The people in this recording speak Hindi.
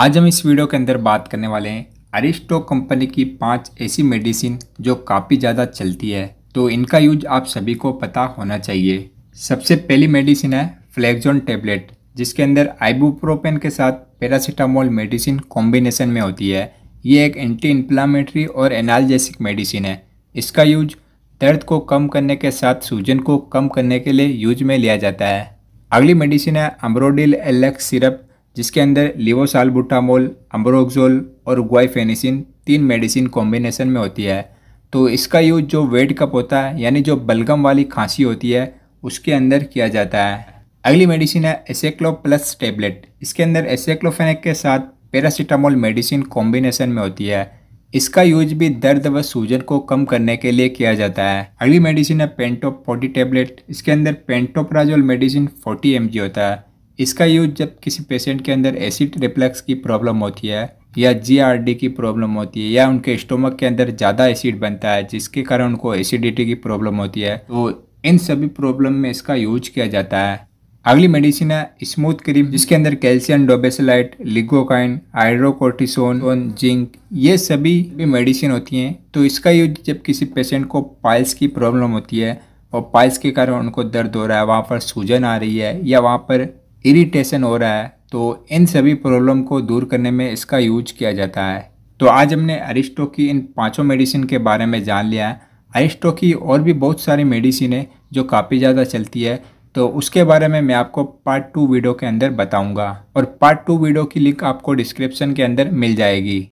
आज हम इस वीडियो के अंदर बात करने वाले हैं अरिस्टो कंपनी की पांच ऐसी मेडिसिन जो काफ़ी ज़्यादा चलती है तो इनका यूज आप सभी को पता होना चाहिए सबसे पहली मेडिसिन है फ्लैगजोन टेबलेट जिसके अंदर आइबूप्रोपेन के साथ पैरासीटामोल मेडिसिन कॉम्बिनेशन में होती है ये एक एंटी इंफ्लामेटरी और एनालजेसिक मेडिसिन है इसका यूज दर्द को कम करने के साथ सूजन को कम करने के लिए यूज में लिया जाता है अगली मेडिसिन है अम्ब्रोडिल एलेक्स सिरप जिसके अंदर लिवोसालबुटामोल अम्बरोक्जोल और ग्वाइफेनिसिन तीन मेडिसिन कॉम्बिनेशन में होती है तो इसका यूज जो वेट कप होता है यानी जो बलगम वाली खांसी होती है उसके अंदर किया जाता है अगली मेडिसिन है एसेक्लो प्लस टेबलेट इसके अंदर एसेक्लोफेनिक के साथ पैरासीटामोल मेडिसिन कॉम्बिनेशन में होती है इसका यूज भी दर्द व सूजन को कम करने के लिए किया जाता है अगली मेडिसिन है पेंटोप फोर्टी टेबलेट इसके अंदर पेंटोप्राजोल मेडिसिन फोर्टी एम होता है इसका यूज़ जब किसी पेशेंट के अंदर एसिड रिप्लेक्स की प्रॉब्लम होती है या जीआरडी की प्रॉब्लम होती है या उनके स्टोमक के अंदर ज़्यादा एसिड बनता है जिसके कारण उनको एसिडिटी की प्रॉब्लम होती है तो इन सभी प्रॉब्लम में इसका यूज किया जाता है अगली मेडिसिन है स्मूथ क्रीम जिसके अंदर कैल्शियम डोबेसलाइट लिगोकाइन आइड्रोकोटिसोन जिंक ये सभी भी मेडिसिन होती हैं तो इसका यूज जब किसी पेशेंट को पाइल्स की प्रॉब्लम होती है और पाइल्स के कारण उनको दर्द हो रहा है वहाँ पर सूजन आ रही है या वहाँ पर इरिटेशन हो रहा है तो इन सभी प्रॉब्लम को दूर करने में इसका यूज किया जाता है तो आज हमने अरिस्टो की इन पाँचों मेडिसिन के बारे में जान लिया है अरिस्टो की और भी बहुत सारी मेडिसिन है जो काफ़ी ज़्यादा चलती है तो उसके बारे में मैं आपको पार्ट टू वीडियो के अंदर बताऊंगा और पार्ट टू वीडियो की लिंक आपको डिस्क्रिप्शन के अंदर मिल जाएगी